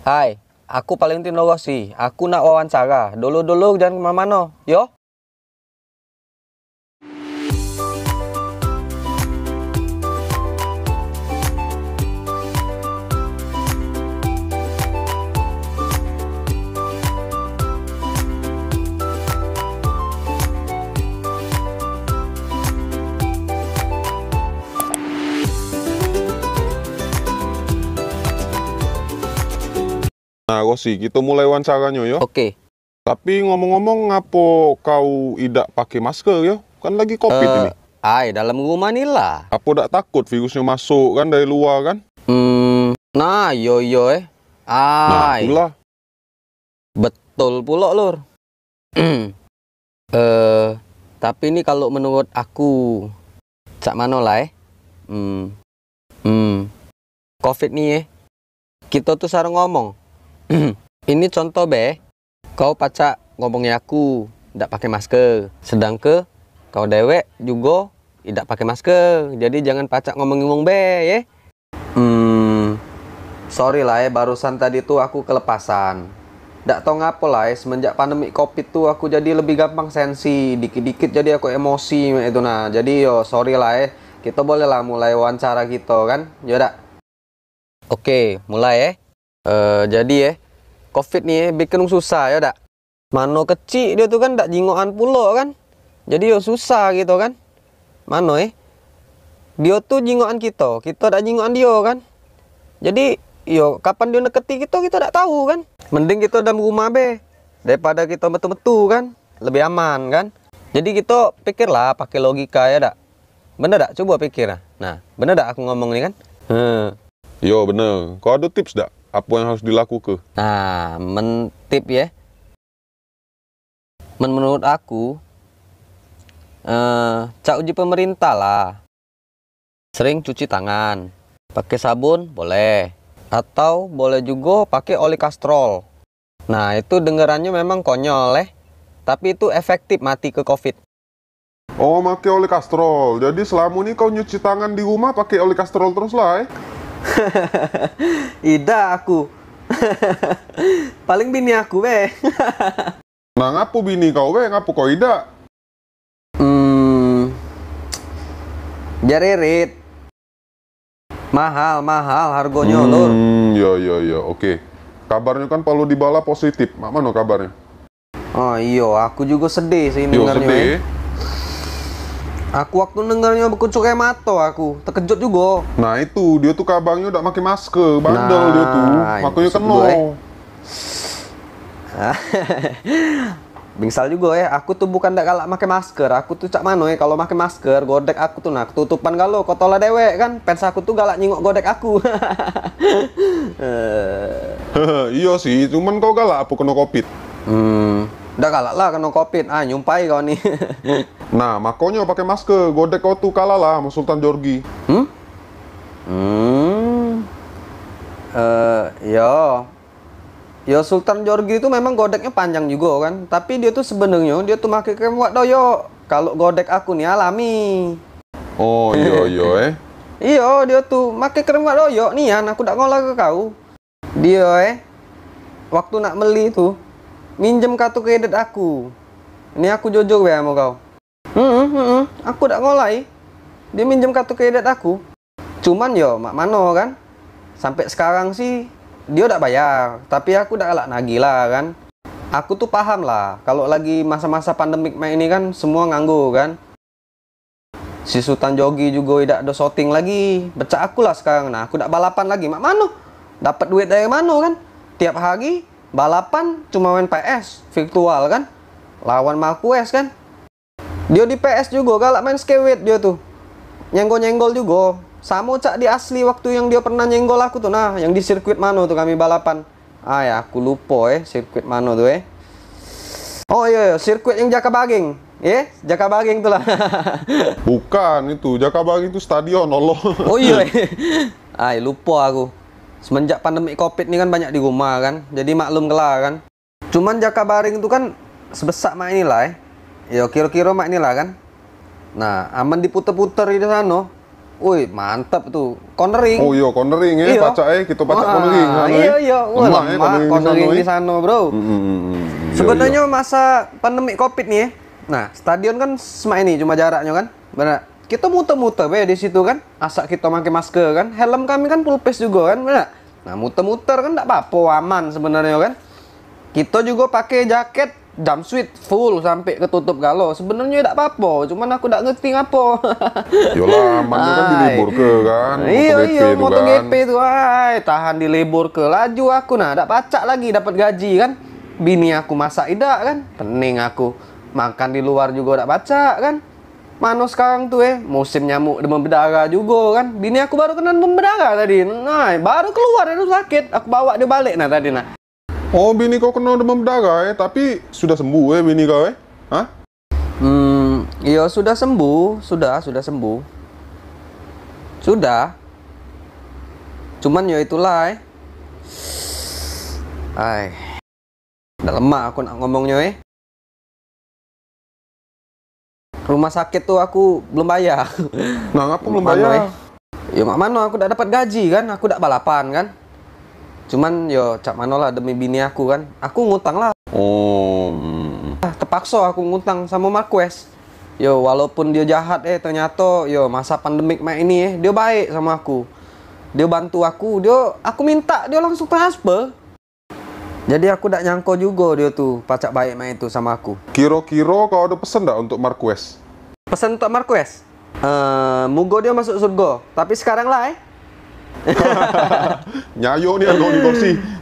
Hai, aku paling Valentin sih. Aku nak wawancara. Dulu-dulu jangan kemana-mana, yo. Nah, sih kita gitu mulai wawancaranya ya. Oke. Okay. Tapi ngomong-ngomong, ngapo kau tidak pakai masker ya? Kan lagi COVID uh, ini. Ay, dalam rumah nih lah. Apa tidak takut virusnya masuk kan dari luar kan? Hmm, nah yo yo eh. Ay. Nah, itulah. Betul pula, Lur. eh, uh, tapi ini kalau menurut aku, cak mana lah eh. Hmm, hmm. COVID nih eh. Kita tuh sarang ngomong Mm-hmm. ini contoh be, kau pacak ngomongnya aku, tidak pakai masker. Sedang ke kau dewek juga tidak pakai masker. Jadi jangan pacak ngomong-ngomong be ya. Hmm, sorry lah ya, barusan tadi tuh aku kelepasan. Tidak tahu ngapa lah ya, semenjak pandemi covid tuh aku jadi lebih gampang sensi. Dikit-dikit jadi aku emosi itu nah. Jadi yo sorry lah ya, kita boleh lah mulai wawancara kita kan. Yaudah. Oke, mulai ya. Uh, jadi ya, eh, COVID nih eh, bikin susah ya dak. Mano kecil dia tuh kan dak jingoan pulo kan. Jadi yo susah gitu kan. Mano eh. Dia tuh jingoan kita, kita dak jingoan dia kan. Jadi yo kapan dia neketi kita kita dak tahu kan. Mending kita dalam rumah be daripada kita metu-metu kan. Lebih aman kan. Jadi kita pikirlah pakai logika ya dak. Bener dak? Coba pikir. Nah, bener dak aku ngomong ini kan? Hmm. Yo bener. Kau ada tips dak? apa yang harus dilakukan? Nah, mentip ya. Men menurut aku, eh, cak uji pemerintah lah. Sering cuci tangan, pakai sabun boleh, atau boleh juga pakai oli kastrol. Nah, itu dengarannya memang konyol eh, tapi itu efektif mati ke COVID. Oh, pakai oli kastrol. Jadi selama ini kau nyuci tangan di rumah pakai oli kastrol terus lah eh? Ida aku. Paling bini aku weh. nah ngapu bini kau weh, ngapu kau Ida? Hmm. Jaririt. Mahal, mahal harganya hmm, lur. Ya ya ya, oke. Okay. Kabarnya kan Palu dibala positif. Mak mana kabarnya? Oh iya, aku juga sedih sih Yo, sedih. Ya. Aku waktu dengarnya berkucuk kayak mato aku, terkejut juga. Nah itu, dia tuh kabangnya udah pakai masker, bandel nah, dia tuh. Nah, Makanya kena. Bingsal juga ya, aku tuh bukan tidak kalah pakai masker. Aku tuh cak mano ya kalau pakai masker, godek aku tuh nak tutupan galau. kotola dewek kan. Pens aku tuh galak nyingok godek aku. Eh. iya sih, cuman kau galak aku kena covid. Hmm, Udah kalah lah kena covid. Ah, nyumpai kau nih. nah, makonyo pakai masker. Godek kau tuh kalah lah sama Sultan Jorgi. Hmm? Hmm. Eh, uh, yo. Yo Sultan Jorgi itu memang godeknya panjang juga kan. Tapi dia tuh sebenarnya dia tuh pakai wak doyo. Kalau godek aku nih alami. Oh, iya iya eh. Iya, dia tuh pakai wak doyo nih ya. aku dak ngolah ke kau. Dia eh waktu nak meli tuh minjem kartu kredit aku. Ini aku jujur ya mau kau. Hmm, hmm, hmm, aku tak ngolai. Dia minjem kartu kredit aku. Cuman yo, mak mano kan? Sampai sekarang sih dia udah bayar, tapi aku udah kalah nagih lah kan. Aku tuh paham lah, kalau lagi masa-masa pandemik main ini kan semua nganggur kan. Si Sultan Jogi juga tidak ada shooting lagi. Becak aku lah sekarang. Nah, aku tidak balapan lagi. Mak mano? Dapat duit dari mano kan? Tiap hari balapan cuma main PS virtual kan lawan Marquez kan dia di PS juga galak main skewit dia tuh nyenggol-nyenggol juga sama cak di asli waktu yang dia pernah nyenggol aku tuh nah yang di sirkuit mana tuh kami balapan ah ya aku lupa eh sirkuit mana tuh eh oh iya, iya sirkuit yang Jaka Baging ya yeah? Jaka Baging tuh lah bukan itu Jaka Baging itu stadion Allah oh iya eh. ah lupa aku semenjak pandemi covid ini kan banyak di rumah kan jadi maklum lah kan cuman jaka baring itu kan sebesar mak inilah eh. ya kira-kira mak inilah kan nah aman diputer-puter di sana Wih mantap tuh cornering. Oh iya cornering ya iya. pacak eh kita pacak ah, cornering. Kan, iya eh. iya wah lama cornering, eh, cornering di sana bro. Mm, mm, mm, mm. Iya, iya. Sebenarnya iya. masa pandemi covid nih ya. Nah stadion kan semak ini cuma jaraknya kan benar kita muter-muter ya di situ kan asak kita pakai masker kan helm kami kan full face juga kan benar nah muter-muter kan tidak apa-apa aman sebenarnya kan kita juga pakai jaket jumpsuit full sampai ketutup galo sebenarnya tidak apa-apa cuman aku tidak ngerti apa yolah mana kan dilebur ke kan iya iya motor GP itu ay kan. tahan dilebur ke laju aku nah tidak pacak lagi dapat gaji kan bini aku masak tidak kan pening aku makan di luar juga tidak pacak kan mana sekarang tuh eh musim nyamuk demam berdarah juga kan. Bini aku baru kena demam berdarah tadi. Nah, baru keluar dari sakit. Aku bawa dia balik nah tadi nah. Oh, bini kau kena demam berdarah eh, tapi sudah sembuh eh bini kau eh? Hah? Hmm, iya sudah sembuh, sudah, sudah sembuh. Sudah. Cuman ya itulah eh. Ai. Udah lemah aku nak ngomongnya eh rumah sakit tuh aku belum bayar nah ngapa belum bayar eh. ya mak mano aku udah dapat gaji kan aku udah balapan kan cuman yo ya, cak mano lah demi bini aku kan aku ngutang lah oh hmm. ah, terpaksa aku ngutang sama Marques. yo ya, walaupun dia jahat eh ternyata yo ya, masa pandemik mak ini eh dia baik sama aku dia bantu aku dia aku minta dia langsung transfer jadi aku tak nyangka juga dia tu pacak baik main itu sama aku. Kiro-kiro kau ada pesan tak untuk Marquez? Pesan untuk Marquez? Uh, eh, Mugo dia masuk surga, tapi sekarang lah eh. Nyayo dia aku di kursi.